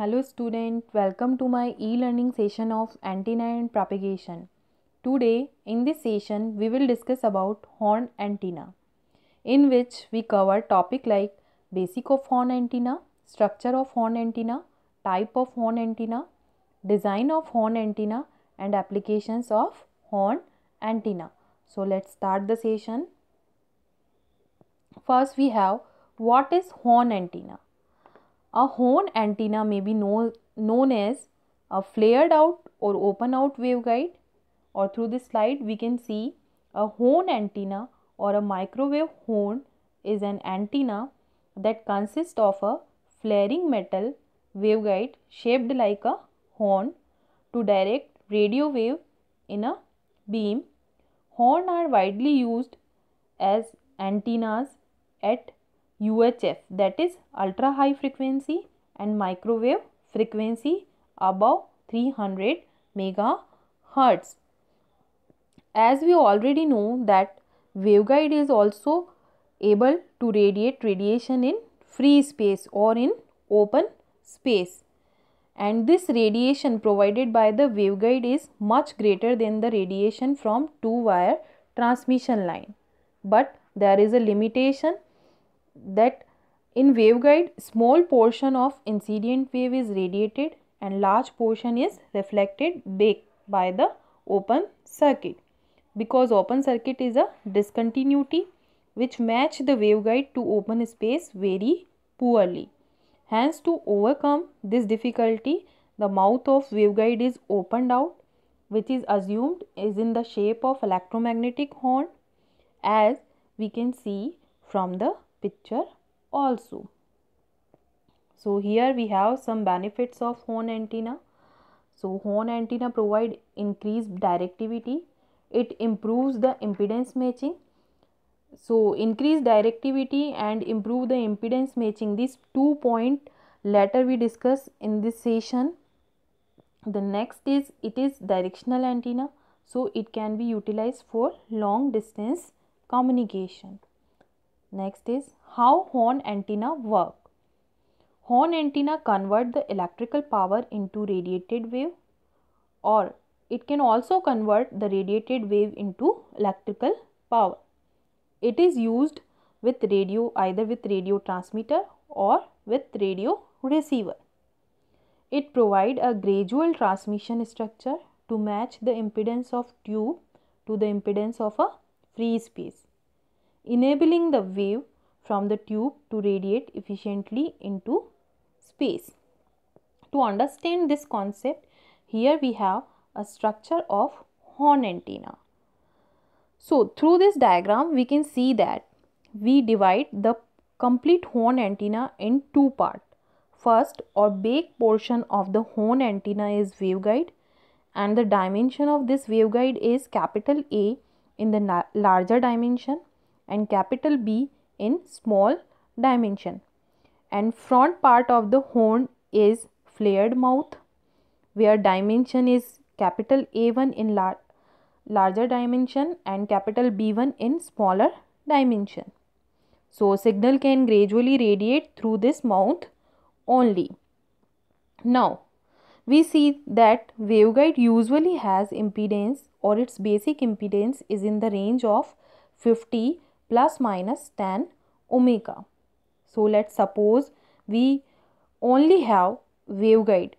Hello student, welcome to my e-learning session of antenna and propagation. Today in this session we will discuss about horn antenna in which we cover topic like basic of horn antenna, structure of horn antenna, type of horn antenna, design of horn antenna and applications of horn antenna. So let's start the session. First we have what is horn antenna? A horn antenna may be known known as a flared out or open out waveguide or through this slide we can see a horn antenna or a microwave horn is an antenna that consists of a flaring metal waveguide shaped like a horn to direct radio wave in a beam. Horn are widely used as antennas at UHF that is ultra high frequency and microwave frequency above 300 megahertz. As we already know that waveguide is also able to radiate radiation in free space or in open space and this radiation provided by the waveguide is much greater than the radiation from two wire transmission line but there is a limitation that in waveguide small portion of incident wave is radiated and large portion is reflected back by the open circuit because open circuit is a discontinuity which match the waveguide to open space very poorly. Hence to overcome this difficulty the mouth of waveguide is opened out which is assumed is in the shape of electromagnetic horn as we can see from the picture also. So here we have some benefits of horn antenna. So horn antenna provide increased directivity. It improves the impedance matching. So increase directivity and improve the impedance matching. These two point later we discuss in this session. The next is it is directional antenna. So it can be utilized for long distance communication. Next is how horn antenna work. Horn antenna convert the electrical power into radiated wave or it can also convert the radiated wave into electrical power. It is used with radio either with radio transmitter or with radio receiver. It provide a gradual transmission structure to match the impedance of tube to the impedance of a free space enabling the wave from the tube to radiate efficiently into space. To understand this concept, here we have a structure of horn antenna. So, through this diagram, we can see that we divide the complete horn antenna in two parts. First or back portion of the horn antenna is waveguide and the dimension of this waveguide is capital A in the larger dimension and capital B in small dimension. And front part of the horn is flared mouth where dimension is capital A1 in lar larger dimension and capital B1 in smaller dimension. So signal can gradually radiate through this mouth only. Now we see that waveguide usually has impedance or its basic impedance is in the range of 50 plus minus tan omega. So let's suppose we only have waveguide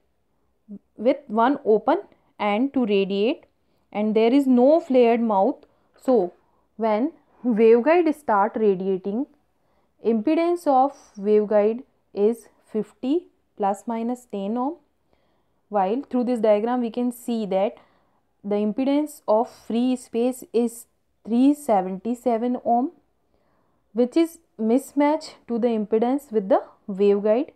with one open end to radiate and there is no flared mouth. So when waveguide start radiating, impedance of waveguide is 50 plus minus 10 ohm while through this diagram we can see that the impedance of free space is 377 ohm which is mismatch to the impedance with the waveguide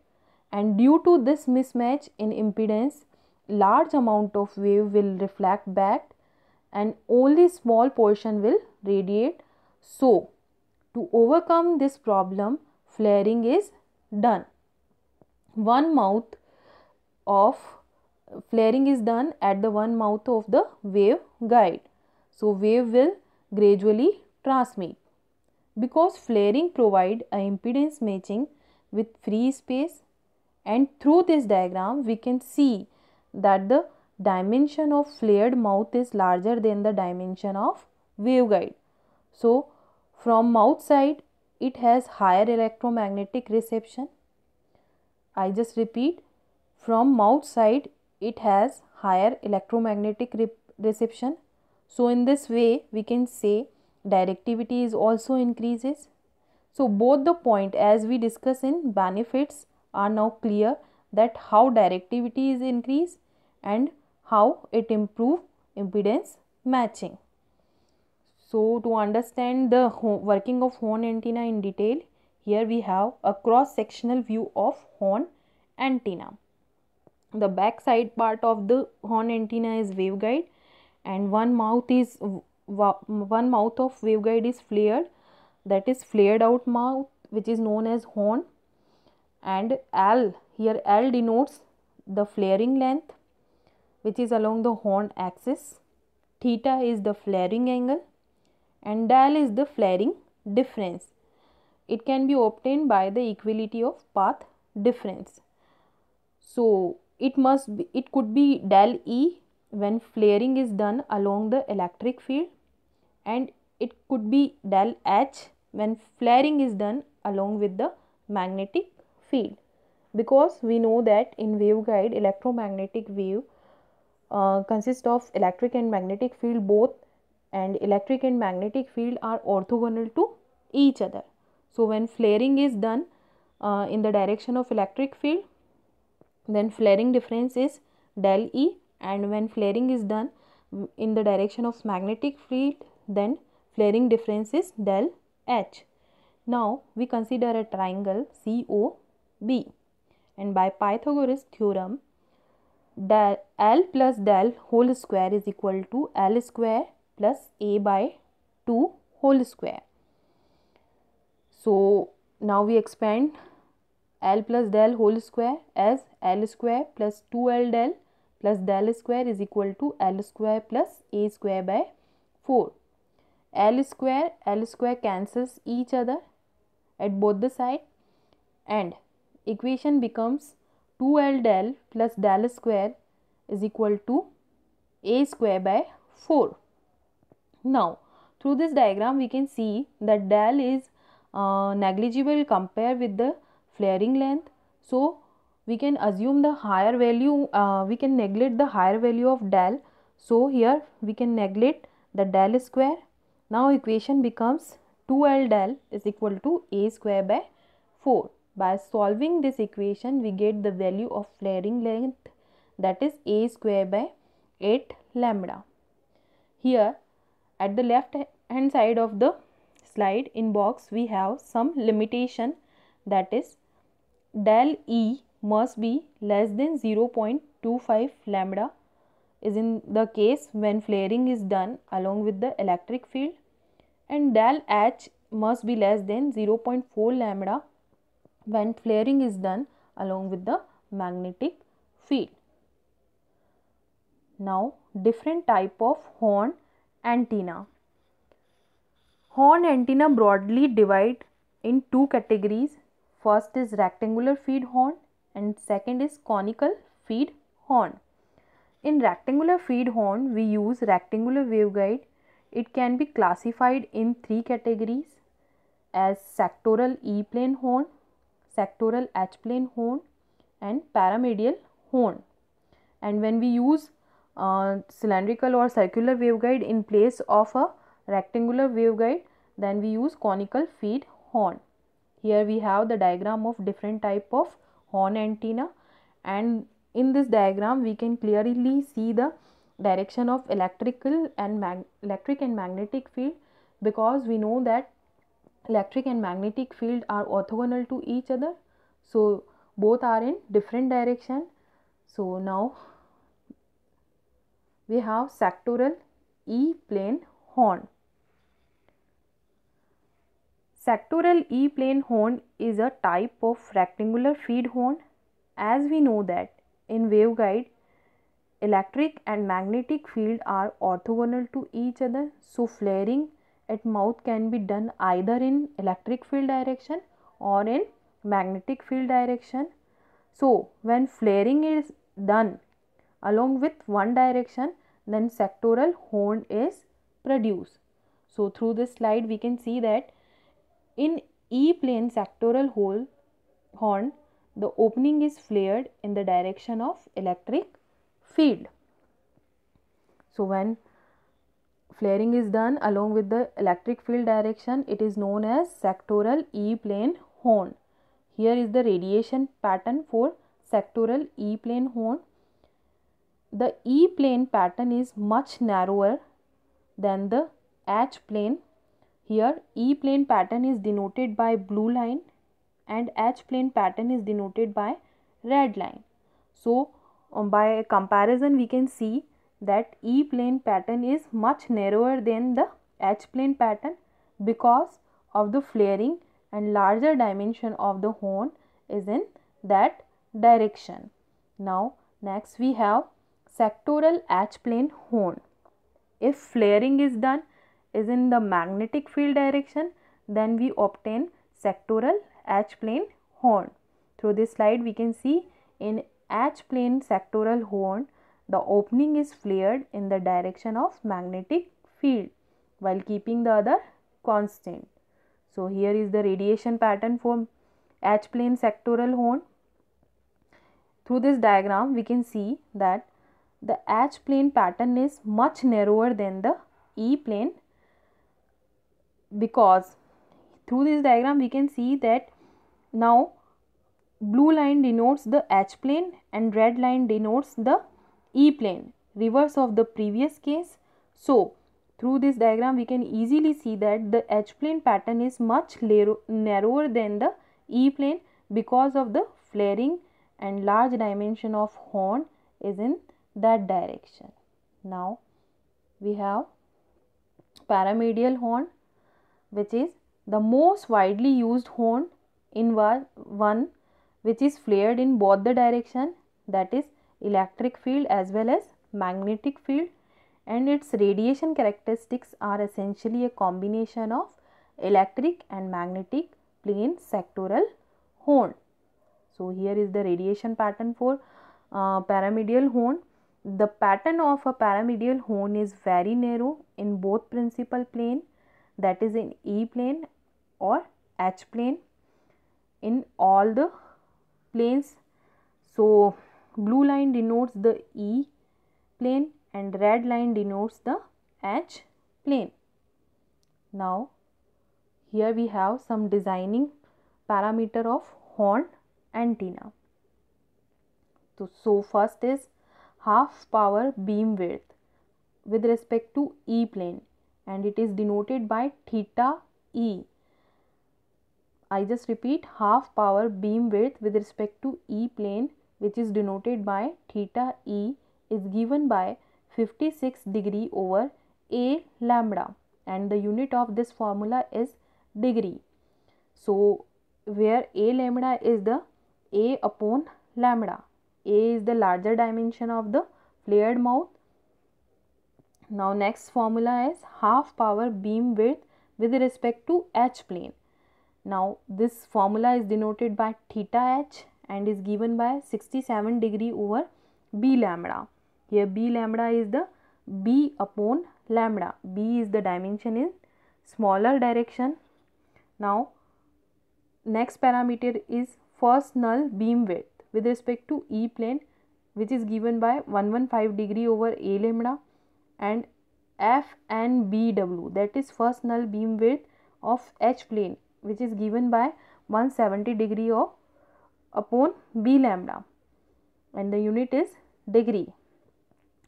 and due to this mismatch in impedance large amount of wave will reflect back and only small portion will radiate so to overcome this problem flaring is done one mouth of flaring is done at the one mouth of the wave guide so wave will gradually transmit because flaring provide a impedance matching with free space and through this diagram we can see that the dimension of flared mouth is larger than the dimension of waveguide. So, from mouth side it has higher electromagnetic reception. I just repeat from mouth side it has higher electromagnetic re reception. So, in this way we can say directivity is also increases. So both the point as we discuss in benefits are now clear that how directivity is increased and how it improve impedance matching. So to understand the working of horn antenna in detail, here we have a cross sectional view of horn antenna. The back side part of the horn antenna is waveguide and one mouth is one mouth of waveguide is flared that is flared out mouth which is known as horn and L here L denotes the flaring length which is along the horn axis theta is the flaring angle and del is the flaring difference it can be obtained by the equality of path difference so it must be it could be del e when flaring is done along the electric field and it could be del h when flaring is done along with the magnetic field because we know that in waveguide electromagnetic wave uh, consists of electric and magnetic field both and electric and magnetic field are orthogonal to each other so when flaring is done uh, in the direction of electric field then flaring difference is del E and when flaring is done in the direction of magnetic field then flaring difference is del H. Now we consider a triangle COB and by Pythagoras theorem del L plus del whole square is equal to L square plus A by 2 whole square. So now we expand L plus del whole square as L square plus 2L del plus del square is equal to L square plus A square by 4. L square, L square cancels each other at both the side and equation becomes 2L del plus del square is equal to A square by 4. Now, through this diagram we can see that del is uh, negligible compared with the flaring length. So, we can assume the higher value uh, we can neglect the higher value of del so here we can neglect the del square now equation becomes 2l del is equal to a square by 4 by solving this equation we get the value of flaring length that is a square by 8 lambda here at the left hand side of the slide in box we have some limitation that is del e must be less than 0.25 lambda is in the case when flaring is done along with the electric field and del h must be less than 0.4 lambda when flaring is done along with the magnetic field. Now different type of horn antenna. Horn antenna broadly divide in two categories. First is rectangular feed horn and second is conical feed horn in rectangular feed horn we use rectangular waveguide it can be classified in three categories as sectoral e plane horn sectoral h plane horn and paramedial horn and when we use uh, cylindrical or circular waveguide in place of a rectangular waveguide then we use conical feed horn here we have the diagram of different type of horn antenna and in this diagram we can clearly see the direction of electrical and electric and magnetic field because we know that electric and magnetic field are orthogonal to each other so both are in different direction so now we have sectoral e plane horn Sectoral E-plane horn is a type of rectangular feed horn as we know that in waveguide electric and magnetic field are orthogonal to each other so flaring at mouth can be done either in electric field direction or in magnetic field direction so when flaring is done along with one direction then sectoral horn is produced so through this slide we can see that in E plane sectoral hole horn, the opening is flared in the direction of electric field. So when flaring is done along with the electric field direction, it is known as sectoral E plane horn. Here is the radiation pattern for sectoral E plane horn. The E plane pattern is much narrower than the H plane here E plane pattern is denoted by blue line and H plane pattern is denoted by red line. So um, by comparison we can see that E plane pattern is much narrower than the H plane pattern because of the flaring and larger dimension of the horn is in that direction. Now next we have sectoral H plane horn. If flaring is done is in the magnetic field direction then we obtain sectoral H plane horn. Through this slide we can see in H plane sectoral horn the opening is flared in the direction of magnetic field while keeping the other constant. So here is the radiation pattern for H plane sectoral horn. Through this diagram we can see that the H plane pattern is much narrower than the E plane because through this diagram we can see that now blue line denotes the H plane and red line denotes the E plane reverse of the previous case. So through this diagram we can easily see that the H plane pattern is much narrower than the E plane because of the flaring and large dimension of horn is in that direction. Now we have paramedial horn which is the most widely used horn in one which is flared in both the direction that is electric field as well as magnetic field and its radiation characteristics are essentially a combination of electric and magnetic plane sectoral horn. So, here is the radiation pattern for uh, pyramidal horn. The pattern of a pyramidal horn is very narrow in both principal plane that is in E plane or H plane in all the planes. So, blue line denotes the E plane and red line denotes the H plane. Now, here we have some designing parameter of horn antenna. So, so first is half power beam width with respect to E plane and it is denoted by theta e. I just repeat half power beam width with respect to E plane which is denoted by theta e is given by 56 degree over A lambda and the unit of this formula is degree. So where A lambda is the A upon lambda. A is the larger dimension of the flared mouth now next formula is half power beam width with respect to H plane. Now this formula is denoted by theta H and is given by 67 degree over B lambda. Here B lambda is the B upon lambda. B is the dimension in smaller direction. Now next parameter is first null beam width with respect to E plane which is given by 115 degree over A lambda and f and bw that is first null beam width of h plane which is given by 170 degree of upon b lambda and the unit is degree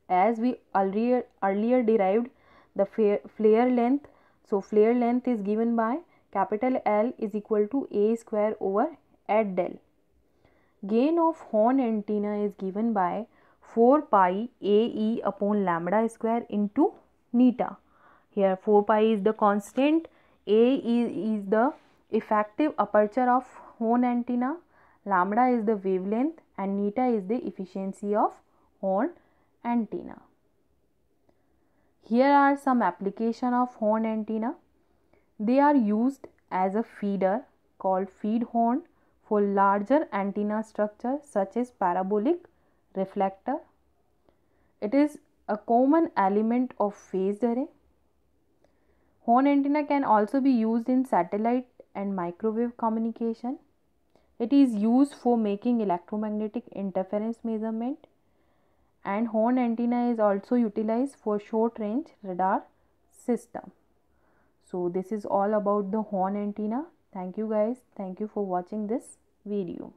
as we earlier earlier derived the flare length so flare length is given by capital L is equal to a square over at del gain of horn antenna is given by 4 pi AE upon lambda square into neta. Here 4 pi is the constant, AE is the effective aperture of horn antenna, lambda is the wavelength and neta is the efficiency of horn antenna. Here are some application of horn antenna. They are used as a feeder called feed horn for larger antenna structure such as parabolic reflector. It is a common element of phased array. Horn antenna can also be used in satellite and microwave communication. It is used for making electromagnetic interference measurement and horn antenna is also utilized for short range radar system. So this is all about the horn antenna. Thank you guys. Thank you for watching this video.